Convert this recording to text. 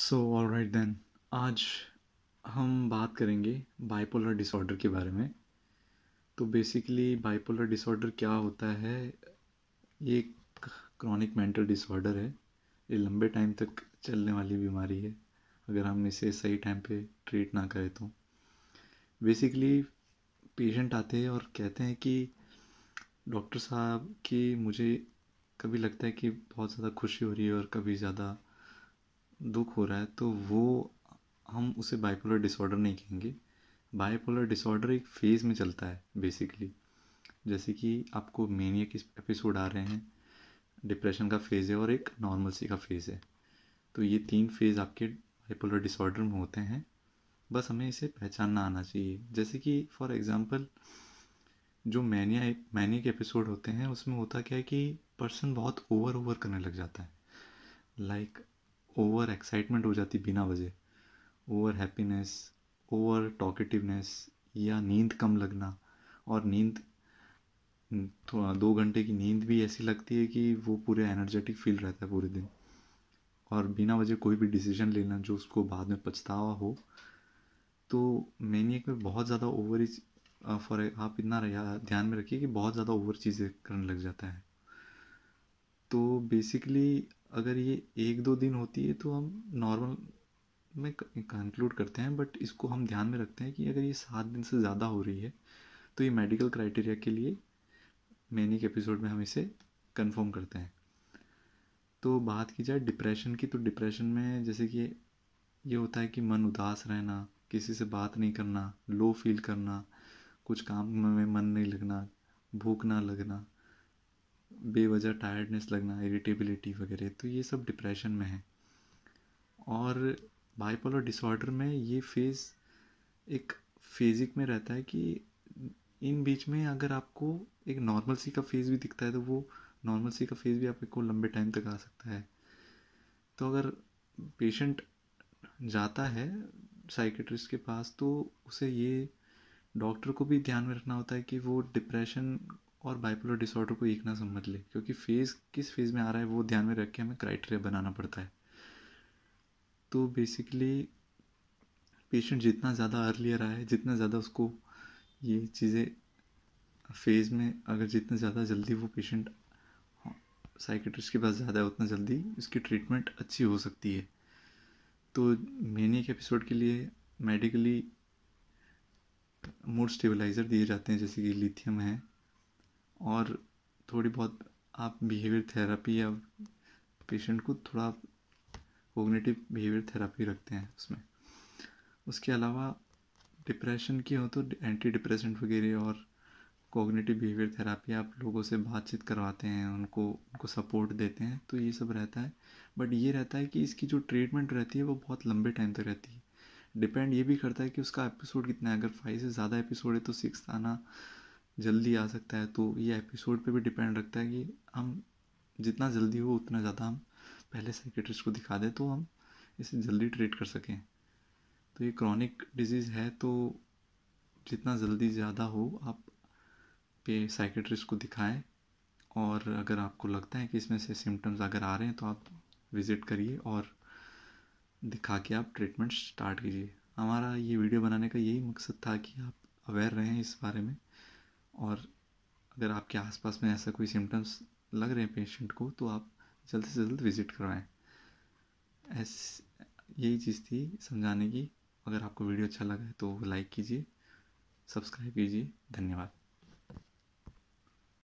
so all right then आज हम बात करेंगे बाइपोलर डिसऑर्डर के बारे में तो बेसिकली बाइपोलर डिसऑर्डर क्या होता है ये क्रॉनिक मेंटल डिसऑर्डर है ये लंबे टाइम तक चलने वाली बीमारी है अगर हम इसे सही टाइम पे ट्रीट ना करें तो बेसिकली पेशेंट आते हैं और कहते हैं कि डॉक्टर साहब कि मुझे कभी लगता है कि बहुत ज़्यादा खुशी हो रही है और कभी ज़्यादा दुख हो रहा है तो वो हम उसे बाइपोलर डिसऑर्डर नहीं कहेंगे बाइपोलर डिसऑर्डर एक फेज़ में चलता है बेसिकली जैसे कि आपको मेनिया के एपिसोड आ रहे हैं डिप्रेशन का फेज़ है और एक नॉर्मल सी का फेज़ है तो ये तीन फेज़ आपके बाइपोलर डिसऑर्डर में होते हैं बस हमें इसे पहचानना आना चाहिए जैसे कि फॉर एग्ज़ाम्पल जो मैनिया मैनिया के एपिसोड होते हैं उसमें होता क्या है कि पर्सन बहुत ओवर ओवर करने लग जाता है लाइक like, ओवर एक्साइटमेंट हो जाती बिना वजह ओवर हैप्पीनेस ओवर टॉकेटिवनेस या नींद कम लगना और नींद थोड़ा दो घंटे की नींद भी ऐसी लगती है कि वो पूरे एनर्जेटिक फील रहता है पूरे दिन और बिना वजह कोई भी डिसीजन लेना जो उसको बाद में पछतावा हो तो मैनिएक में बहुत ज़्यादा ओवर फॉर आप इतना ध्यान में रखिए कि बहुत ज़्यादा ओवर चीज़ें करने लग जाता है तो बेसिकली अगर ये एक दो दिन होती है तो हम नॉर्मल में कंक्लूड करते हैं बट इसको हम ध्यान में रखते हैं कि अगर ये सात दिन से ज़्यादा हो रही है तो ये मेडिकल क्राइटेरिया के लिए के एपिसोड में हम इसे कंफर्म करते हैं तो बात की जाए डिप्रेशन की तो डिप्रेशन में जैसे कि ये होता है कि मन उदास रहना किसी से बात नहीं करना लो फील करना कुछ काम में मन नहीं लगना भूख ना लगना बेवजह टायर्डनेस लगना इरिटेबिलिटी वगैरह तो ये सब डिप्रेशन में है और बाइपोलर डिसऑर्डर में ये फेज़ एक फेजिक में रहता है कि इन बीच में अगर आपको एक नॉर्मल सी का फेज़ भी दिखता है तो वो नॉर्मल सी का फेज़ भी आपको लंबे टाइम तक आ सकता है तो अगर पेशेंट जाता है साइकेट्रिस्ट के पास तो उसे ये डॉक्टर को भी ध्यान में रखना होता है कि वो डिप्रेशन और बाइपोलर डिसऑर्डर को एक ना समझ ले क्योंकि फेज़ किस फेज़ में आ रहा है वो ध्यान में रख के हमें क्राइटेरिया बनाना पड़ता है तो बेसिकली पेशेंट जितना ज़्यादा अर्लियर आए जितना ज़्यादा उसको ये चीज़ें फेज़ में अगर जितना ज़्यादा जल्दी वो पेशेंट साइकेट्रिस्ट हाँ, के पास ज़्यादा है उतना जल्दी उसकी ट्रीटमेंट अच्छी हो सकती है तो मैंने एक एपिसोड के लिए मेडिकली मूड स्टेबलाइज़र दिए जाते हैं जैसे कि लिथियम है और थोड़ी बहुत आप बिहेवियर थेरेपी या पेशेंट को थोड़ा कोग्नेटिव बिहेवियर थेरेपी रखते हैं उसमें उसके अलावा डिप्रेशन की हो तो एंटी डिप्रेशन वगैरह और कोग्नेटिव बिहेवियर थेरापी आप लोगों से बातचीत करवाते हैं उनको उनको सपोर्ट देते हैं तो ये सब रहता है बट ये रहता है कि इसकी जो ट्रीटमेंट रहती है वो बहुत लंबे टाइम तक रहती है डिपेंड ये भी करता है कि उसका एपिसोड कितना है अगर फाइव से ज़्यादा एपिसोड है तो सिक्स आना जल्दी आ सकता है तो ये एपिसोड पे भी डिपेंड रखता है कि हम जितना जल्दी हो उतना ज़्यादा हम पहले साइकेट्रिस्ट को दिखा दें तो हम इसे जल्दी ट्रीट कर सकें तो ये क्रॉनिक डिजीज़ है तो जितना जल्दी ज़्यादा हो आप पे साइकेट्रिस्ट को दिखाएं और अगर आपको लगता है कि इसमें से सिम्टम्स अगर आ रहे हैं तो आप विज़िट करिए और दिखा के आप ट्रीटमेंट स्टार्ट कीजिए हमारा ये वीडियो बनाने का यही मकसद था कि आप अवेयर रहें इस बारे में और अगर आपके आसपास में ऐसा कोई सिम्टम्स लग रहे हैं पेशेंट को तो आप जल्द से जल्द विज़िट करवाएं ऐस यही चीज़ थी समझाने की अगर आपको वीडियो अच्छा लगा है तो लाइक कीजिए सब्सक्राइब कीजिए धन्यवाद